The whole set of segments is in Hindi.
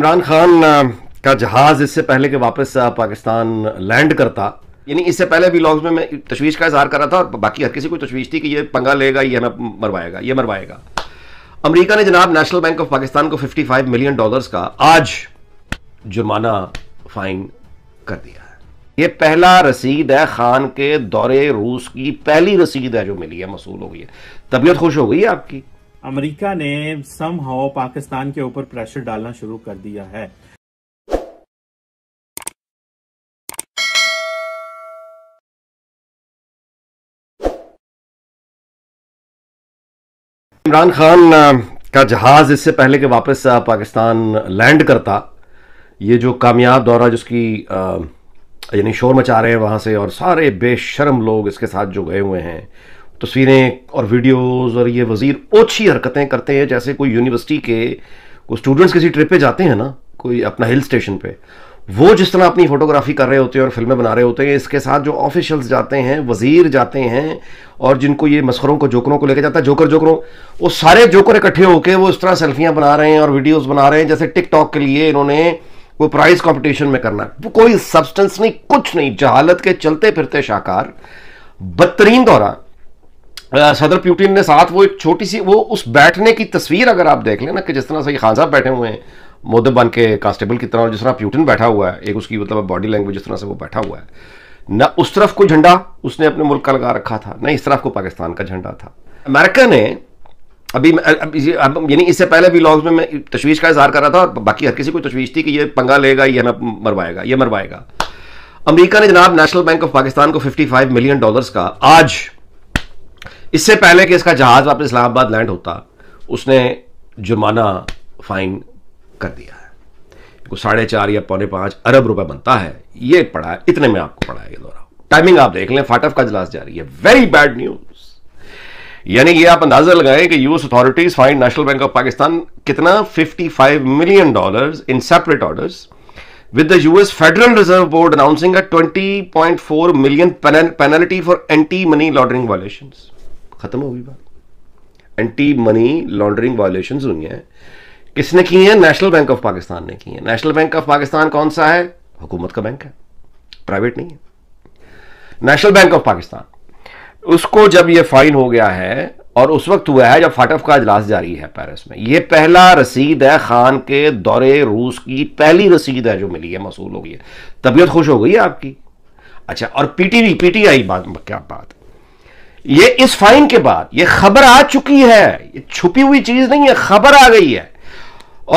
इमरान खान का जहाज इससे पहले कि वापस पाकिस्तान लैंड करता यानी इससे पहले भी लॉग्स में मैं तशवीश का इजहार कर रहा था और बाकी हर किसी को तशवीश थी कि ये पंगा लेगा ये हमें मरवाएगा ये मरवाएगा अमेरिका ने जनाब नेशनल बैंक ऑफ पाकिस्तान को 55 मिलियन डॉलर्स का आज जुर्माना फाइन कर दिया है ये पहला रसीद है खान के दौरे रूस की पहली रसीद है जो मिली है मसूल हो गई है तबीयत खुश हो गई है आपकी अमेरिका ने सम हाउ पाकिस्तान के ऊपर प्रेशर डालना शुरू कर दिया है इमरान खान का जहाज इससे पहले कि वापस पाकिस्तान लैंड करता ये जो कामयाब दौरा जिसकी यानी शोर मचा रहे हैं वहाँ से और सारे बेशर्म लोग इसके साथ जो गए हुए हैं तस्वीरें और वीडियोस और ये वज़ीर ओछी हरकतें करते हैं जैसे कोई यूनिवर्सिटी के कोई स्टूडेंट्स किसी ट्रिप पे जाते हैं ना कोई अपना हिल स्टेशन पे वो जिस तरह अपनी फोटोग्राफी कर रहे होते हैं और फिल्में बना रहे होते हैं इसके साथ जो ऑफिशियल्स जाते हैं वजीर जाते हैं और जिनको ये मस्करों को जोकरों को लेकर जाता है जोकर जोकरों वो सारे जोकर इकट्ठे होकर वो इस तरह सेल्फियाँ बना रहे हैं और वीडियोज़ बना रहे हैं जैसे टिकटॉक के लिए इन्होंने वो प्राइज कॉम्पिटिशन में करना वो कोई सब्सटेंस नहीं कुछ नहीं जहालत के चलते फिरते शाकार बदतरीन दौरा सदर प्यूटिन ने साथ वो एक छोटी सी वो उस बैठने की तस्वीर अगर आप देख लें ना कि जिस तरह से ये खान साहब बैठे हुए हैं मोदब बन के कांस्टेबल की तरह और जिस तरह प्यूटिन बैठा हुआ है एक उसकी मतलब बॉडी लैंग्वेज जिस तरह से वो बैठा हुआ है ना उस तरफ कोई झंडा उसने अपने मुल्क का लगा रखा था ना इस तरफ को पाकिस्तान का झंडा था अमेरिका ने अभी अब यानी इससे पहले भी लॉग्स में मैं तशवीश का इजहार कर रहा था और बाकी हर किसी को तश्वीश थी कि ये पंगा लेगा ये ना मरवाएगा ये मरवाएगा अमेरिका ने जनाब नेशनल बैंक ऑफ पाकिस्तान को 55 मिलियन डॉलर्स का आज इससे पहले कि इसका जहाज वापस इस्लामाबाद लैंड होता उसने जुर्माना फाइन कर दिया है साढ़े चार या पौने पांच अरब रुपए बनता है ये पड़ा है इतने में आपको पड़ा है ये दौरा टाइमिंग आप देख लें फाटफ का इजलास जारी है वेरी बैड न्यूज यानी ये आप अंदाजा लगाएं कि US authorities fine National Bank of Pakistan कितना 55 million dollars in separate orders with the US Federal Reserve Board announcing a 20.4 penalty for anti money laundering laundering violations. खत्म होगी बात एंटी मनी लॉन्ड्रिंग वायोलेशन हुई हैं किसने की है नेशनल बैंक ऑफ पाकिस्तान ने की है नेशनल बैंक ऑफ पाकिस्तान कौन सा है हुकूमत का बैंक है प्राइवेट नहीं है नेशनल बैंक ऑफ पाकिस्तान उसको जब ये फाइन हो गया है और उस वक्त हुआ है जब फाटफ का इजलास जारी है पेरिस में ये पहला रसीद है खान के दौरे रूस की पहली रसीद है जो मिली है मौसू हो गई है तबीयत खुश हो गई है आपकी अच्छा और पीटीवी पीटीआई बात क्या बात ये इस फाइन के बाद ये खबर आ चुकी है ये छुपी हुई चीज नहीं है खबर आ गई है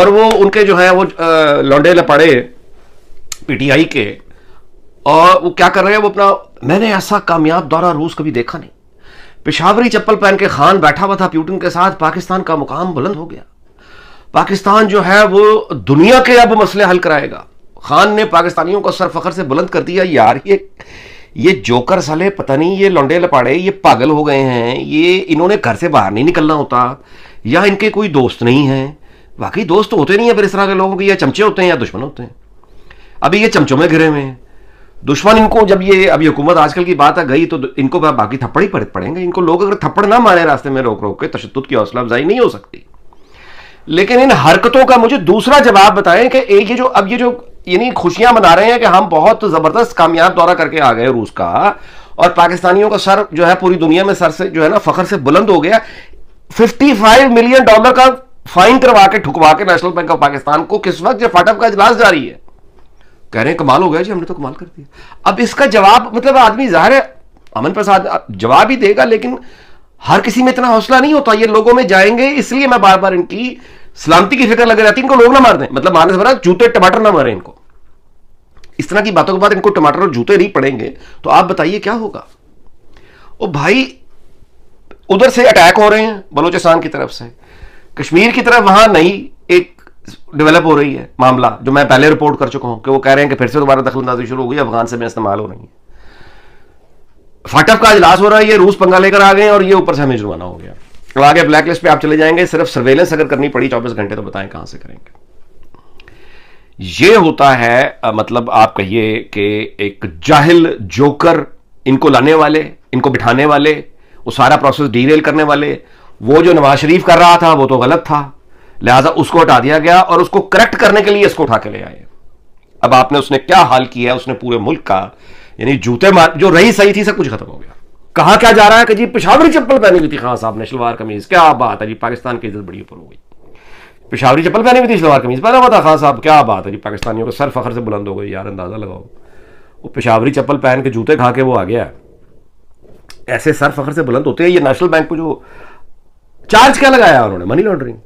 और वो उनके जो है वो लौंडे लपड़े पीटीआई के और वो क्या कर रहे हैं वो अपना मैंने ऐसा कामयाब दौरा रूस कभी देखा नहीं पेशावरी चप्पल पहन के खान बैठा हुआ था प्यूटिन के साथ पाकिस्तान का मुकाम बुलंद हो गया पाकिस्तान जो है वो दुनिया के अब मसले हल कराएगा खान ने पाकिस्तानियों को सर फखर से बुलंद कर दिया यार ये ये जोकर साले पता नहीं ये लौंडे लपाड़े ये पागल हो गए हैं ये इन्होंने घर से बाहर नहीं निकलना होता या इनके कोई दोस्त नहीं है बाकी दोस्त तो होते नहीं है फिर इस तरह के लोगों के या चमचे होते हैं या दुश्मन होते हैं अभी ये चमचों में घिरे हुए हैं दुश्मन इनको जब ये अभी हुकूमत आजकल की बात आ गई तो इनको बाकी थप्पड़ ही पड़ेंगे इनको लोग अगर थप्पड़ ना मारे रास्ते में रोक रोक के तशद की हौसला अफजाई नहीं हो सकती लेकिन इन हरकतों का मुझे दूसरा जवाब बताएं कि एक ये जो अब ये जो यानी खुशियां मना रहे हैं कि हम बहुत ज़बरदस्त कामयाब दौरा करके आ गए रूस का और पाकिस्तानियों का सर जो है पूरी दुनिया में सर से जो है ना फखर से बुलंद हो गया 55 मिलियन डॉलर का फाइन करवा के ठुकवा के नेशनल बैंक ऑफ पाकिस्तान को किस वक्त जब फाटअप का इजलास जारी है कह रहे हैं कमाल हो गया जी हमने तो कमाल कर दिया अब इसका जवाब मतलब आदमी जाहिर है अमन प्रसाद जवाब ही देगा लेकिन हर किसी में इतना हौसला नहीं होता ये लोगों में जाएंगे इसलिए मैं बार बार इनकी सलामती की फिक्र लगे रहती इनको लोग ना मार दें मतलब मानस भरा जूते टमाटर ना मारे इनको इस तरह की बातों के बाद इनको टमाटर और जूते नहीं पड़ेंगे तो आप बताइए क्या होगा ओ भाई उधर से अटैक हो रहे हैं बलोचिस्तान की तरफ से कश्मीर की तरफ वहां नई एक डेवलप हो रही है मामला जो मैं पहले रिपोर्ट कर चुका हूं कि वो कह रहे हैं कि फिर से दोबारा अंदाजी शुरू हो गई अफगान से मैं इस्तेमाल हो रही है फाटफ का इजलास हो रहा है ये रूस पंगा लेकर आ गए और ये ऊपर से हमें जुर्माना हो गया और आगे ब्लैक लिस्ट पे आप चले जाएंगे सिर्फ सर्वेलेंस अगर करनी पड़ी चौबीस घंटे तो बताएं कहां से करेंगे ये होता है मतलब आप कहिए कि एक जाहिल जोकर इनको लाने वाले इनको बिठाने वाले वो सारा प्रोसेस डीरेल करने वाले वो जो नवाज शरीफ कर रहा था वो तो गलत था लिहाजा उसको हटा दिया गया और उसको करेक्ट करने के लिए इसको उठा के ले आए अब आपने उसने क्या हाल किया उसने पूरे मुल्क का यानी जूते मार जो रही सही थी सब कुछ खत्म हो गया कहा क्या जा रहा है कि जी पिछावरी चप्पल पहनी हुई थी खान साहब ने शलवार कमीज क्या बात है जी पाकिस्तान की इज्जत बड़ी ऊपर हो गई पेशावरी चप्पल पहने हुई थी शलवार कमीज पहना हुआ था खान साहब क्या बात है जी पाकिस्तानियों का सर फखर से बुलंद हो गई यार अंदाज़ा लगाओ वो पेशावरी चप्पल पहन के जूते खा के वो आ गया ऐसे सर फखर से बुलंद होते हैं ये नेशनल बैंक को जो चार्ज क्या लगाया उन्होंने मनी लॉन्ड्रिंग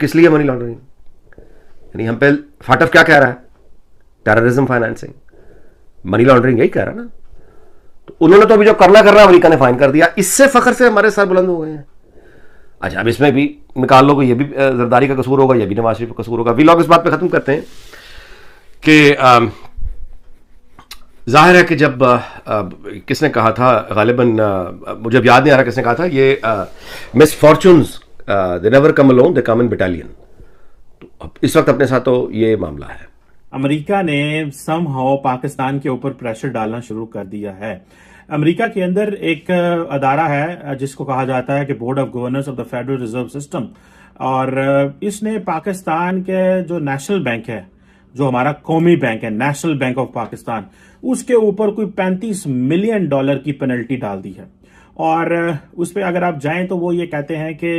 किस लिए मनी लॉन्ड्रिंग यानी हम पे फाटफ क्या कह रहा है टेररिज्म फाइनेंसिंग मनी लॉन्ड्रिंग यही कह रहा ना तो उन्होंने तो अभी जो करना करना अमरीका ने फाइन कर दिया इससे फखर से हमारे सर बुलंद हो गए हैं अच्छा अब इसमें भी निकाल लो ये भी जरदारी का कसूर होगा ये भी नवाज शरीफ का कसूर होगा वी इस बात पे ख़त्म करते हैं कि जाहिर है कि जब आ, आ, किसने कहा था गालिबन मुझे अब याद नहीं आ रहा किसने कहा था ये misfortunes they never come alone the common in battalion तो अब इस वक्त अपने साथ तो ये मामला है अमेरिका ने सम हाउ पाकिस्तान के ऊपर प्रेशर डालना शुरू कर दिया है अमेरिका के अंदर एक अदारा है जिसको कहा जाता है कि board of governors of the Federal Reserve system और इसने पाकिस्तान के जो नेशनल बैंक है जो हमारा कौमी बैंक है नेशनल बैंक ऑफ पाकिस्तान उसके ऊपर कोई 35 मिलियन डॉलर की पेनल्टी डाल दी है और उस पर अगर आप जाएं तो वो ये कहते हैं कि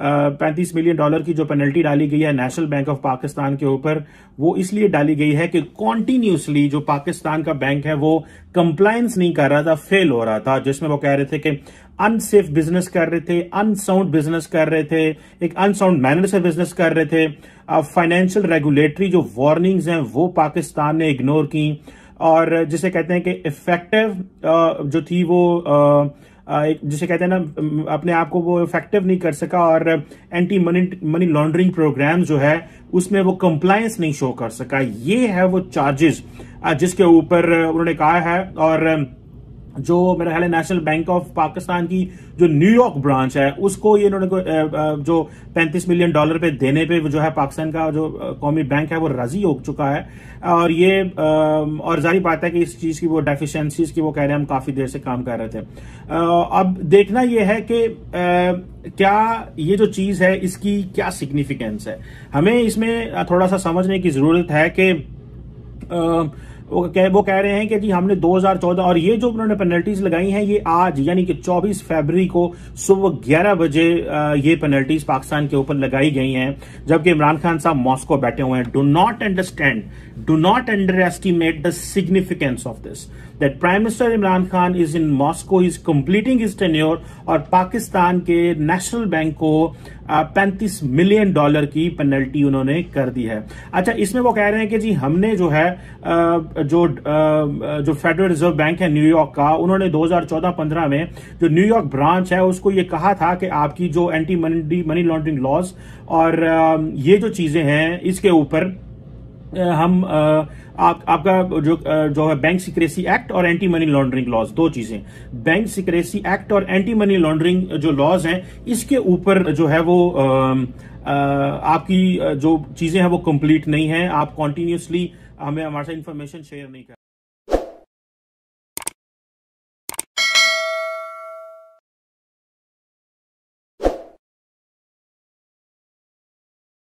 पैंतीस मिलियन डॉलर की जो पेनल्टी डाली गई है नेशनल बैंक ऑफ पाकिस्तान के ऊपर वो इसलिए डाली गई है कि कॉन्टिन्यूसली जो पाकिस्तान का बैंक है वो कंप्लायंस नहीं कर रहा था फेल हो रहा था जिसमें वो कह रहे थे कि अनसेफ बिजनेस कर रहे थे अनसाउंड बिजनेस कर रहे थे एक अनसाउंड मैनर से बिजनेस कर रहे थे फाइनेंशियल रेगुलेटरी जो वार्निंग्स हैं वो पाकिस्तान ने इग्नोर की और जिसे कहते हैं कि इफेक्टिव जो थी वो आ, एक जिसे कहते हैं ना अपने आप को वो इफेक्टिव नहीं कर सका और anti money money laundering program जो है उसमें वो कंप्लायंस नहीं शो कर सका ये है वो चार्जेस जिसके ऊपर उन्होंने कहा है और जो मेरा ख्याल है नेशनल बैंक ऑफ पाकिस्तान की जो न्यूयॉर्क ब्रांच है उसको ये इन्होंने जो 35 मिलियन डॉलर पे देने पे जो है पाकिस्तान का जो कौमी बैंक है वो राजी हो चुका है और ये और जारी बात है कि इस चीज़ की वो डेफिशिएंसीज की वो कह रहे हैं हम काफ़ी देर से काम कर रहे थे अब देखना ये है कि क्या ये जो चीज़ है इसकी क्या सिग्निफिकेंस है हमें इसमें थोड़ा सा समझने की ज़रूरत है कि वो कह वो कह रहे हैं कि जी हमने 2014 और ये जो उन्होंने पेनल्टीज लगाई हैं ये आज यानी कि 24 फरवरी को सुबह 11 बजे ये पेनल्टीज पाकिस्तान के ऊपर लगाई गई हैं जबकि इमरान खान साहब मॉस्को बैठे हुए हैं do not understand do not underestimate the significance of this that Prime Minister Imran Khan is in Moscow, is completing his tenure और पाकिस्तान के नेशनल बैंक को पैंतीस मिलियन डॉलर की पेनल्टी उन्होंने कर दी है अच्छा इसमें वो कह रहे हैं कि जी हमने जो है जो जो फेडरल रिजर्व बैंक है न्यूयॉर्क का उन्होंने 2014-15 में जो न्यूयॉर्क ब्रांच है उसको ये कहा था कि आपकी जो anti money money laundering laws और ये जो चीजें हैं इसके ऊपर हम आप, आपका जो जो है बैंक सिक्रेसी एक्ट और एंटी मनी लॉन्ड्रिंग लॉज दो चीजें बैंक सिक्रेसी एक्ट और एंटी मनी लॉन्ड्रिंग जो लॉज हैं इसके ऊपर जो है वो आपकी जो चीजें हैं वो कंप्लीट नहीं है आप कॉन्टिन्यूसली हमें हमारे साथ इंफॉर्मेशन शेयर नहीं कर